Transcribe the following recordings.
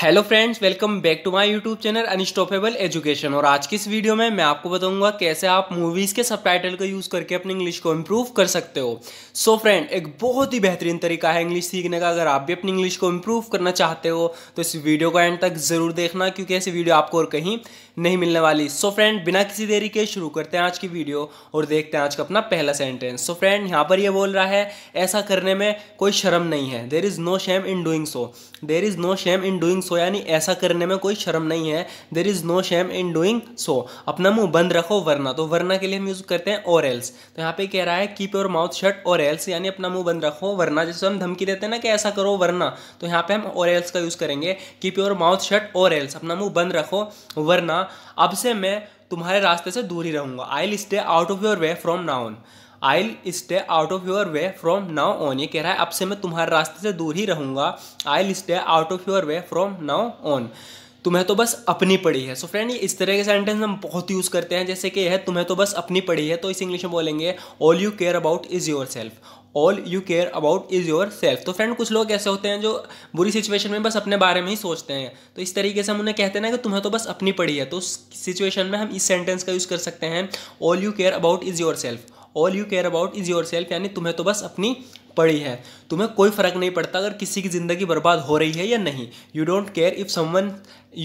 hello friends welcome back to my YouTube channel unstoppable education और आज की इस वीडियो में मैं आपको बताऊंगा कैसे आप मूवीज़ के सब का यूज़ करके अपनी इंग्लिश को इम्प्रूव कर सकते हो सो so फ्रेंड एक बहुत ही बेहतरीन तरीका है इंग्लिश सीखने का अगर आप भी अपनी इंग्लिश को इम्प्रूव करना चाहते हो तो इस वीडियो को एंड तक ज़रूर देखना क्योंकि ऐसी वीडियो आपको और कहीं नहीं मिलने वाली सो so फ्रेंड बिना किसी देरी के शुरू करते हैं आज की वीडियो और देखते हैं आज का अपना पहला सेंटेंस सो फ्रेंड यहाँ पर यह बोल रहा है ऐसा करने में कोई शर्म नहीं है there is no shame in doing so there is no shame in doing so यानी ऐसा करने में कोई शर्म नहीं है there is no shame in doing so अपना मुंह बंद रखो वरना तो वरना के लिए हम यूज़ करते हैं और एल्स तो यहाँ पे कह रहा है keep your mouth shut or else यानी अपना मुंह बंद रखो वरना जैसे हम धमकी देते हैं ना कि ऐसा करो वरना तो यहाँ पे हम और एल्स का यूज़ करेंगे keep your mouth shut or else अपना मुंह बंद रखो वरना अब से मैं तुम्हारे रास्ते से दूर ही रहूंगा I will stay out of your way from now on I stay out of your way from now on ये कह रहा है अब से मैं तुम्हारे रास्ते से दूर ही रहूँगा I stay out of your way from now on तुम्हें तो बस अपनी पड़ी है सो so फ्रेंड इस तरह के सेंटेंस हम बहुत यूज़ करते हैं जैसे कि यह है तुम्हें तो बस अपनी पड़ी है तो इस इंग्लिश में बोलेंगे all you care about is yourself all you care about is yourself तो फ्रेंड कुछ लोग ऐसे होते हैं जो बुरी सिचुएशन में बस अपने बारे में ही सोचते हैं तो इस तरीके से हम उन्हें कहते हैं ना कि तुम्हें तो बस अपनी पड़ी है तो उस सिचुएशन में हम इस सेंटेंस का यूज़ कर सकते हैं all you care about is yourself all you care about is yourself यानी तुम्हें तो बस अपनी पड़ी है तुम्हें कोई फ़र्क नहीं पड़ता अगर किसी की ज़िंदगी बर्बाद हो रही है या नहीं you don't care if someone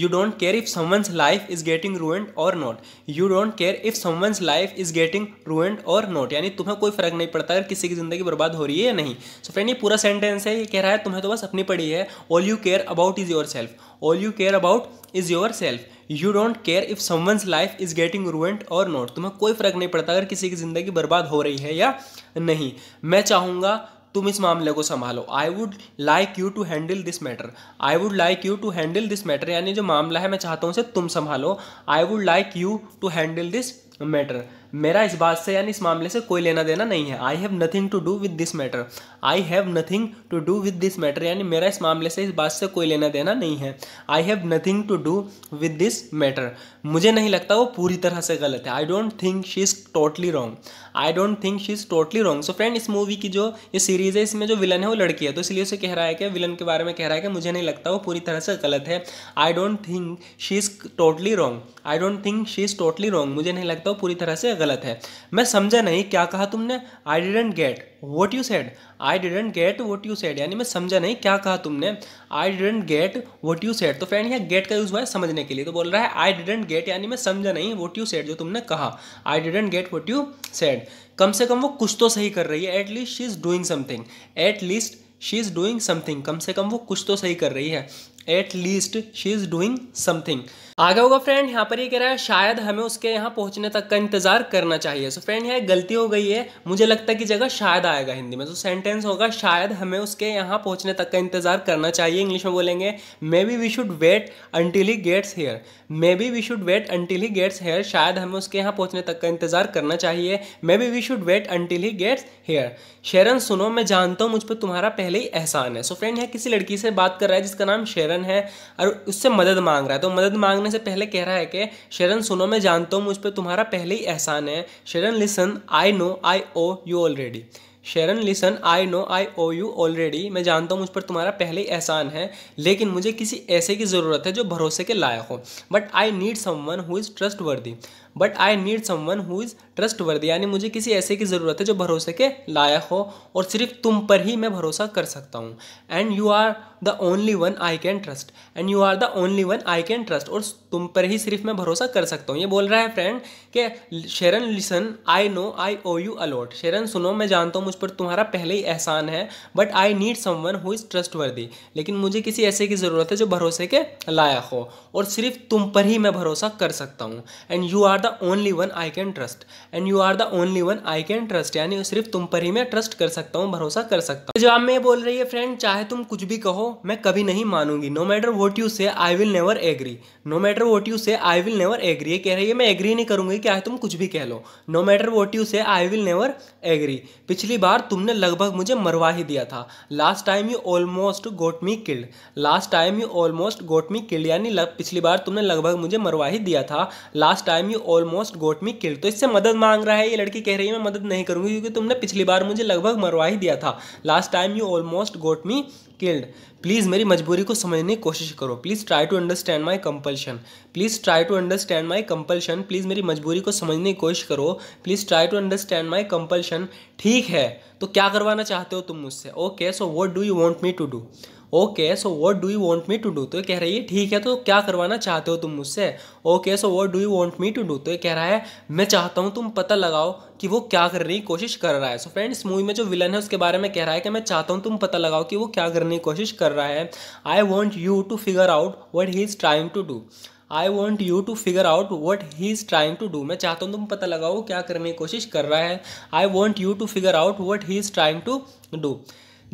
you don't care if someone's life is getting ruined or not you don't care if someone's life is getting ruined or not यानी तुम्हें कोई फ़र्क नहीं पड़ता अगर किसी की ज़िंदगी बर्बाद हो रही है या नहीं सो so फ्रेंड ये पूरा सेंटेंस है ये कह रहा है तुम्हें तो बस अपनी पड़ी है all you care about is yourself all you care about is yourself you don't care if someone's life is getting ruined or not तुम्हें कोई फर्क नहीं पड़ता अगर किसी की ज़िंदगी बर्बाद हो रही है या नहीं मैं चाहूंगा तुम इस मामले को संभालो I would like you to handle this matter I would like you to handle this matter यानी जो मामला है मैं चाहता हूँ उसे तुम संभालो I would like you to handle this matter मेरा इस बात से यानी इस मामले से कोई लेना देना नहीं है I have nothing to do with this matter I have nothing to do with this matter यानी मेरा इस मामले से इस बात से कोई लेना देना नहीं है I have nothing to do with this matter मुझे नहीं लगता वो पूरी तरह से गलत है I don't think she is totally wrong I don't think she is totally wrong so friend इस मूवी की जो ये सीरीज़ है इसमें जो विलन है वो लड़की है तो इसलिए उसे कह रहा है कि विलन के बारे में कह रहा है कि मुझे नहीं लगता वो पूरी तरह से गलत है I don't think she is totally wrong I don't think she is totally wrong मुझे नहीं लगता वो पूरी तरह से गलत है मैं समझा नहीं क्या कहा तुमने I didn't get what you said I didn't get what you said यानी मैं समझा नहीं क्या कहा तुमने I didn't get what you said तो फ्रेंड यहाँ गेट का यूज़ हुआ है समझने के लिए तो बोल रहा है आई डिडेंट गेट यानी मैं समझा नहीं वॉट यू सेड जो तुमने कहा I didn't get what you said कम से कम वो कुछ तो सही कर रही है at least she is doing something एट लीस्ट शी इज़ डूइंग समथिंग कम से कम वो कुछ तो सही कर रही है एट लीस्ट शी इज़ डूइंग समथिंग आगे होगा फ्रेंड यहाँ पर ये कह रहा है शायद हमें उसके यहाँ पहुँचने तक का इंतजार करना चाहिए सो फ्रेंड यहाँ गलती हो गई है मुझे लगता है कि जगह शायद आएगा हिंदी में तो सेंटेंस होगा शायद हमें उसके यहाँ पहुँचने तक का इंतजार करना चाहिए इंग्लिश में बोलेंगे maybe we should wait until he gets here maybe we should wait until he gets here शायद हमें उसके यहाँ पहुँचने तक का इंतजार करना चाहिए maybe we should wait until he gets here Sharon सुनो मैं जानता हूँ मुझ पर तुम्हारा पहले ही एहसान है सो फ्रेंड यहाँ किसी लड़की से बात कर रहा है जिसका नाम शेरन है और उससे मदद मांग रहा है तो मदद मांगने से पहले कह रहा है कि शरण सुनो मैं जानता हूँ मुझ पर तुम्हारा पहले ही एहसान है Sharon listen I know I owe you already Sharon listen I know I owe you already मैं जानता हूँ मुझ पर तुम्हारा पहले ही एहसान है लेकिन मुझे किसी ऐसे की ज़रूरत है जो भरोसे के लायक हो but I need someone who is trustworthy but I need someone who is trustworthy यानी मुझे किसी ऐसे की ज़रूरत है जो भरोसे के लायक हो और सिर्फ तुम पर ही मैं भरोसा कर सकता हूँ and you are the only one I can trust and you are the only one I can trust और तुम पर ही सिर्फ मैं भरोसा कर सकता हूँ ये बोल रहा है फ्रेंड कि Sharon listen I know I owe you a lot Sharon सुनो मैं जानता हूँ मुझ पर तुम्हारा पहले ही एहसान है but I need one who is trustworthy लेकिन मुझे किसी ऐसे की ज़रूरत है जो भरोसे के लायक हो और सिर्फ तुम पर ही मैं भरोसा कर सकता हूँ and you are the only one I can trust and you are the only one I can trust यानी सिर्फ तुम पर ही मैं ट्रस्ट कर सकता हूँ भरोसा कर सकता हूँ जवाब में ये बोल रही है फ्रेंड चाहे तुम कुछ भी कहो मैं कभी नहीं मानूंगी no matter what you say I will never agree no matter what you say I will never agree कह रही है मैं एग्री नहीं करूंगी चाहे तुम कुछ भी कह लो no matter what you say I will never agree पिछली बार तुमने लगभग मुझे मरवा ही दिया था last time you almost got me killed last time you almost got me killed यानी पिछली बार तुमने लगभग मुझे मरवा ही दिया था last time you almost got me killed तो इससे मदद मांग रहा है ये लड़की कह रही है मैं मदद नहीं करूँगी क्योंकि तुमने पिछली बार मुझे लगभग मरवा ही दिया था last time you almost got me killed please मेरी मजबूरी को समझने की कोशिश करो please try to understand my compulsion please try to understand my compulsion please मेरी मजबूरी को समझने की कोशिश करो please try to understand my compulsion ठीक है तो क्या करवाना चाहते हो तुम मुझसे okay so what do you want me to do okay so what do you want me to do तो कह रही है ठीक है तो क्या करवाना चाहते हो तुम मुझसे okay so what do you want me to do तो ये कह रहा है मैं चाहता हूँ तुम पता लगाओ कि वो क्या करने की कोशिश कर रहा है सो फ्रेंड्स मूवी में जो विलन है उसके बारे में कह रहा है कि मैं चाहता हूँ तुम पता लगाओ कि वो क्या करने की कोशिश कर रहा है I want you to figure out what he is trying to do I want you to figure out what he is trying to do मैं चाहता हूँ तुम पता लगाओ क्या करने की कोशिश कर रहा है I want you to figure out what he is trying to do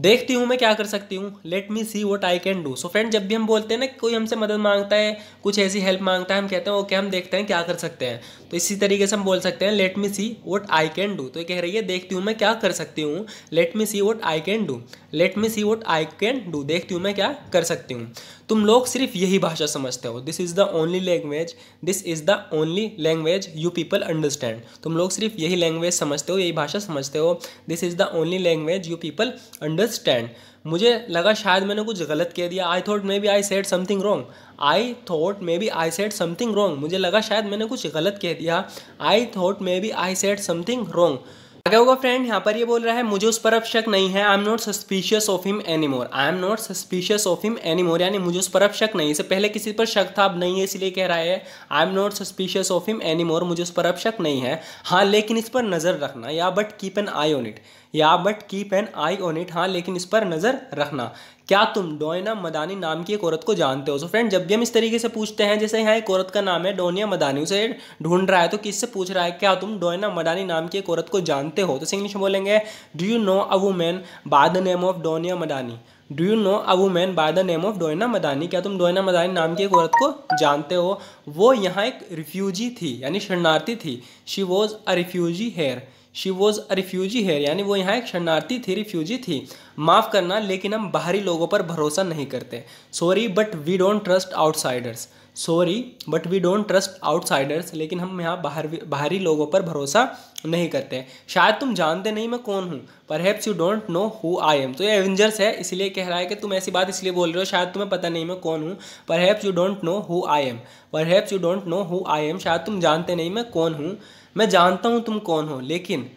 देखती हूँ मैं क्या कर सकती हूँ let me see what I can do so friend जब भी हम बोलते हैं ना कोई हमसे मदद मांगता है कुछ ऐसी हेल्प मांगता है हम कहते हैं ओके okay, हम देखते हैं क्या कर सकते हैं तो इसी तरीके से हम बोल सकते हैं let me see what I can do तो ये कह रही है देखती हूँ मैं क्या कर सकती हूँ let me see what I can do let me see what I can do देखती हूँ मैं क्या कर सकती हूँ तुम लोग सिर्फ यही भाषा समझते हो this is the only language this is the only language you people understand तुम लोग सिर्फ यही लैंग्वेज समझते हो यही भाषा समझते हो this is the only language you people understand मुझे लगा शायद मैंने कुछ गलत कह दिया I thought maybe I said something wrong I thought maybe I said something wrong मुझे लगा शायद मैंने कुछ गलत कह दिया I thought maybe I said something wrong आगे होगा फ्रेंड यहाँ पर ये बोल रहा है मुझे उस पर अब शक नहीं है I am not suspicious of him anymore I am not suspicious of him anymore यानी मुझे उस पर अब शक नहीं इसे पहले किसी पर शक था अब नहीं है इसलिए कह रहा है I am not suspicious of him anymore मुझे उस पर अब शक नहीं है हाँ लेकिन इस पर नज़र रखना yeah but keep an eye on it yeah but keep an eye on it हाँ लेकिन इस पर नज़र रखना क्या तुम डोयना मदानी नाम की एक औरत को जानते हो सो so फ्रेंड जब भी हम इस तरीके से पूछते हैं जैसे यहाँ एक औरत का नाम है डोनिया मदानी उसे ढूंढ रहा है तो किससे पूछ रहा है क्या तुम डोयना मदानी नाम की एक औरत को जानते हो तो इंग्लिश में बोलेंगे do you know a woman by the name of Donya Madani do you know a woman by the name of Donya Madani क्या तुम डोयना मदानी नाम की एक औरत को जानते हो वो यहाँ एक रिफ्यूजी थी यानी शरणार्थी थी she was a refugee here she was a refugee here यानी वो यहाँ एक शरणार्थी थी रिफ्यूजी थी माफ़ करना लेकिन हम बाहरी लोगों पर भरोसा नहीं करते sorry but we don't trust outsiders sorry but we don't trust outsiders लेकिन हम यहाँ बाहर बाहरी लोगों पर भरोसा नहीं करते हैं शायद तुम जानते नहीं मैं कौन हूँ perhaps you don't know who I am तो ये एवेंजर्स है इसलिए कह रहा है कि तुम ऐसी बात इसलिए बोल रहे हो शायद तुम्हें पता नहीं मैं कौन हूँ perhaps you don't know who I am perhaps you don't know who I am शायद तुम जानते नहीं मैं कौन हूँ मैं जानता हूँ तुम कौन हो लेकिन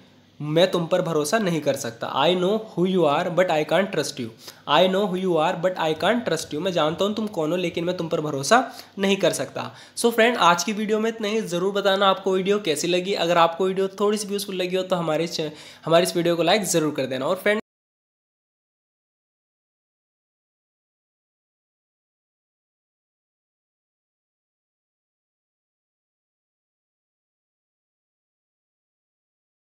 मैं तुम पर भरोसा नहीं कर सकता I know who you are but I can't trust you I know who you are but I can't trust you मैं जानता हूँ तुम कौन हो लेकिन मैं तुम पर भरोसा नहीं कर सकता सो so फ्रेंड आज की वीडियो में इतना ही ज़रूर बताना आपको वीडियो कैसी लगी अगर आपको वीडियो थोड़ी सी यूज़फुल लगी हो तो हमारे हमारे इस वीडियो को लाइक ज़रूर कर देना और फ्रेंड